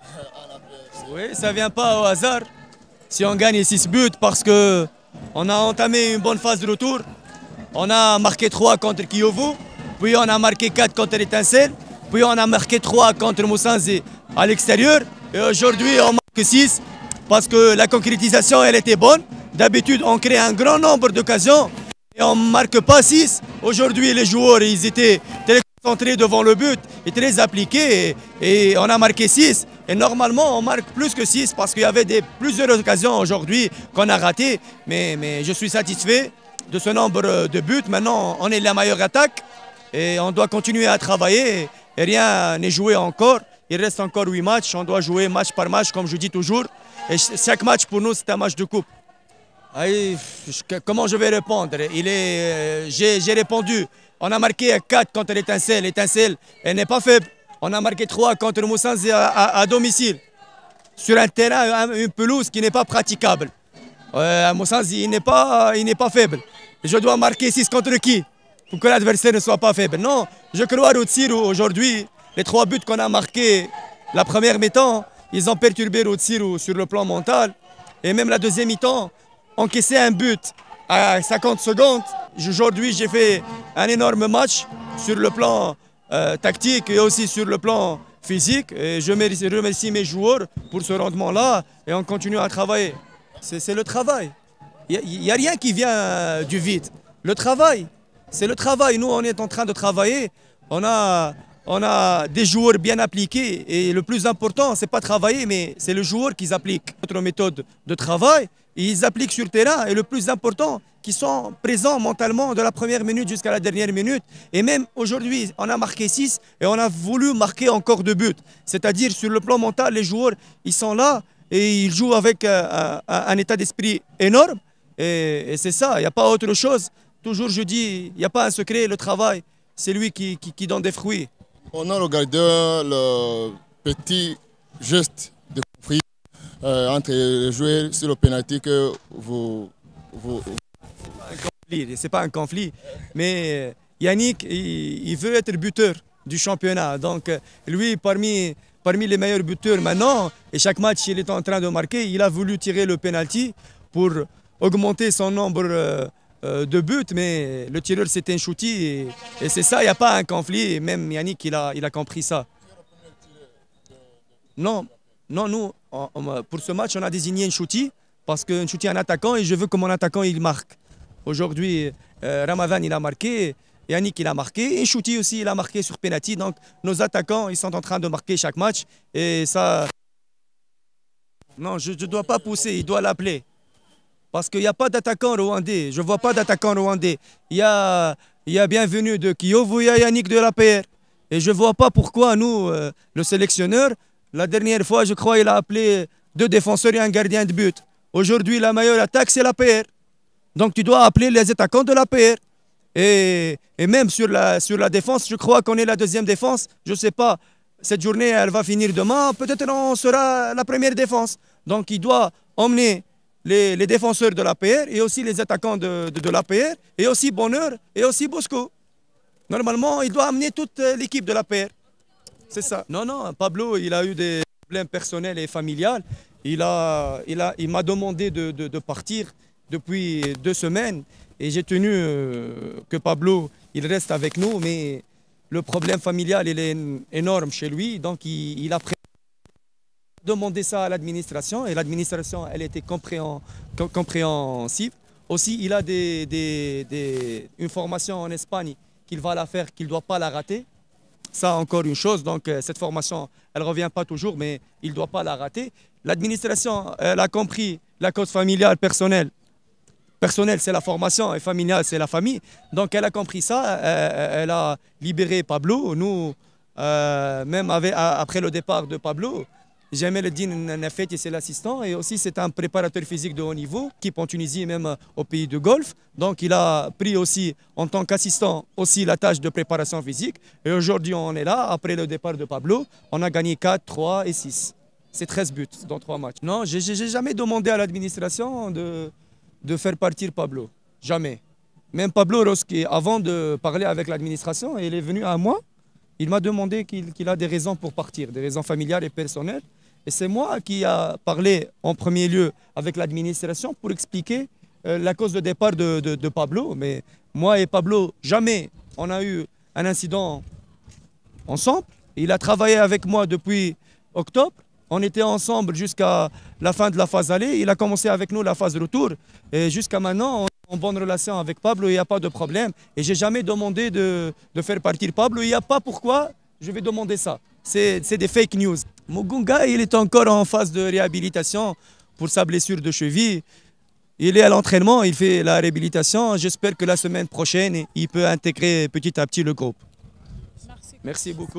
Oui, ça vient pas au hasard. Si on gagne 6 buts parce que on a entamé une bonne phase de retour, on a marqué 3 contre Kiyovu, puis on a marqué 4 contre l'Étincelle, puis on a marqué 3 contre Moussanzi à l'extérieur. Et aujourd'hui, on marque 6 parce que la concrétisation, elle était bonne. D'habitude, on crée un grand nombre d'occasions et on ne marque pas 6. Aujourd'hui, les joueurs, ils étaient Centré devant le but, est très appliqué et, on a marqué 6. Et normalement, on marque plus que 6 parce qu'il y avait des, plusieurs occasions aujourd'hui qu'on a ratées. Mais, mais je suis satisfait de ce nombre de buts. Maintenant, on est la meilleure attaque et on doit continuer à travailler. Et rien n'est joué encore. Il reste encore 8 matchs. On doit jouer match par match, comme je dis toujours. Et chaque match pour nous, c'est un match de coupe. Ah, comment je vais répondre Il est, euh, j'ai, répondu. On a marqué 4 contre l'étincelle. L'étincelle, n'est pas faible. On a marqué 3 contre Moussanzi à, domicile. Sur un terrain, une pelouse qui n'est pas praticable. Euh, Moussanzi, il n'est pas, pas faible. Je dois marquer 6 contre qui Pour que l'adversaire ne soit pas faible. Non, je crois Routsir aujourd'hui. Les trois buts qu'on a marqués la première mi-temps, ils ont perturbé Routsir sur le plan mental. Et même la deuxième mi-temps, encaisser un but à 50 secondes. Aujourd'hui, j'ai fait un énorme match sur le plan euh, tactique et aussi sur le plan physique. je remercie mes joueurs pour ce rendement-là et on continue à travailler. C'est le travail. Il n'y a, rien qui vient euh, du vide. Le travail, c'est le travail. Nous, on est en train de travailler. On a on a des joueurs bien appliqués et le plus important, c'est pas travailler, mais c'est le joueur qu'ils appliquent. Notre méthode de travail, ils appliquent sur le terrain et le plus important, qui sont présents mentalement de la première minute jusqu'à la dernière minute. Et même aujourd'hui, on a marqué 6 et on a voulu marquer encore deux buts. C'est-à-dire sur le plan mental, les joueurs, ils sont là et ils jouent avec euh, euh, un, état d'esprit énorme. Et, c'est ça, il n'y a pas autre chose. Toujours je dis, il n'y a pas un secret, le travail, c'est lui qui donne des fruits. On a regardé le petit geste de conflit euh, entre les joueurs sur le pénalty que vous... vous... C'est pas un conflit, mais euh, Yannick, il, veut être buteur du championnat. Donc euh, lui, parmi, parmi les meilleurs buteurs maintenant, et chaque match il est en train de marquer, il a voulu tirer le penalty pour augmenter son nombre... Euh, de but, mais le tireur c'était un et, c'est ça, il n'y a pas un conflit. même Yannick, il a, il a compris ça. Non, non, nous, pour ce match, on a désigné un shootie parce que shooty est un attaquant et je veux que mon attaquant il marque. Aujourd'hui, euh, Ramavan il a marqué, Yannick il a marqué et aussi il a marqué sur penalty. Donc nos attaquants ils sont en train de marquer chaque match et ça. Non, je ne dois pas pousser, il doit l'appeler. Parce qu'il n'y a pas d'attaquant rwandais. Je ne vois pas d'attaquant rwandais. Il y a, il y a bienvenu de Kiyovu, il Yannick de la PR. Et je ne vois pas pourquoi nous, euh, le sélectionneur, la dernière fois, je crois, il a appelé deux défenseurs et un gardien de but. Aujourd'hui, la meilleure attaque, c'est la PR. Donc tu dois appeler les attaquants de la PR. Et, et même sur la, sur la défense, je crois qu'on est la deuxième défense. Je ne sais pas, cette journée, elle va finir demain. Peut-être non, sera la première défense. Donc il doit emmener les, défenseurs de l'APR et aussi les attaquants de, de, de l'APR et aussi Bonheur et aussi Bosco. Normalement, il doit amener toute euh, l'équipe de l'APR. C'est ça. Non, non, Pablo, il a eu des problèmes personnels et familiales. Il m'a il a, il demandé de, de, partir depuis deux semaines et j'ai tenu euh, que Pablo, il reste avec nous, mais le problème familial, il est énorme chez lui, donc il, il a pris demandé ça à l'administration et l'administration, elle était compréhensive. Aussi, il a des, une formation en Espagne qu'il va la faire, qu'il ne doit pas la rater. Ça, encore une chose, donc euh, cette formation, elle ne revient pas toujours, mais il ne doit pas la rater. L'administration, elle a compris la cause familiale, personnelle, Personnelle c'est la formation et familiale, c'est la famille. Donc elle a compris ça, euh, euh, elle a libéré Pablo. Nous, même après le départ de Pablo, Jamel en Nafet, c'est l'assistant et aussi c'est un préparateur physique de haut niveau, qui est en Tunisie même euh, au pays du Golfe. Donc il a pris aussi en tant qu'assistant aussi la tâche de préparation physique. Et aujourd'hui on est là, après le départ de Pablo, on a gagné 4, 3 et 6. C'est 13 buts dans 3 matchs. Non, je n'ai jamais demandé à l'administration de, faire partir Pablo. Jamais. Même Pablo Roski, avant de parler avec l'administration, il est venu à moi. Il m'a demandé qu'il a des raisons pour partir, des raisons familiales et personnelles. Et c'est moi qui a parlé en premier lieu avec l'administration pour expliquer euh, la cause de départ de, de, Pablo. Mais moi et Pablo, jamais on a eu un incident ensemble. Il a travaillé avec moi depuis octobre. On était ensemble jusqu'à la fin de la phase aller. Il a commencé avec nous la phase retour. Et jusqu'à maintenant, on est en bonne relation avec Pablo. Il n'y a pas de problème. Et j'ai jamais demandé de, de faire partir Pablo. Il n'y a pas pourquoi je vais demander ça. C'est des fake news. Mugunga, il est encore en phase de réhabilitation pour sa blessure de cheville. Il est à l'entraînement, il fait la réhabilitation. J'espère que la semaine prochaine, il peut intégrer petit à petit le groupe. Merci beaucoup.